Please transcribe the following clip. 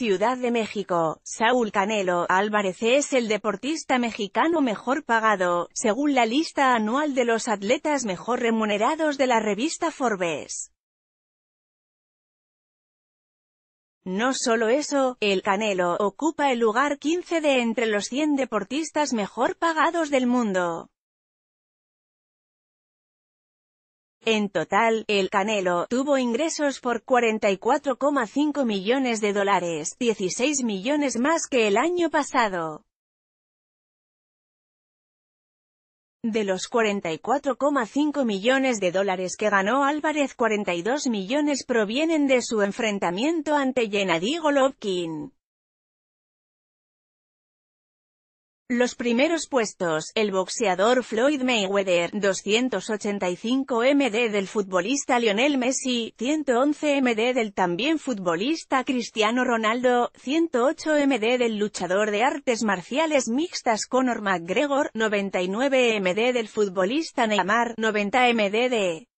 Ciudad de México, Saúl Canelo Álvarez es el deportista mexicano mejor pagado, según la lista anual de los atletas mejor remunerados de la revista Forbes. No solo eso, el Canelo ocupa el lugar 15 de entre los 100 deportistas mejor pagados del mundo. En total, el Canelo tuvo ingresos por 44,5 millones de dólares, 16 millones más que el año pasado. De los 44,5 millones de dólares que ganó Álvarez 42 millones provienen de su enfrentamiento ante Gennady Golovkin. Los primeros puestos, el boxeador Floyd Mayweather, 285 MD del futbolista Lionel Messi, 111 MD del también futbolista Cristiano Ronaldo, 108 MD del luchador de artes marciales mixtas Conor McGregor, 99 MD del futbolista Neymar, 90 MD de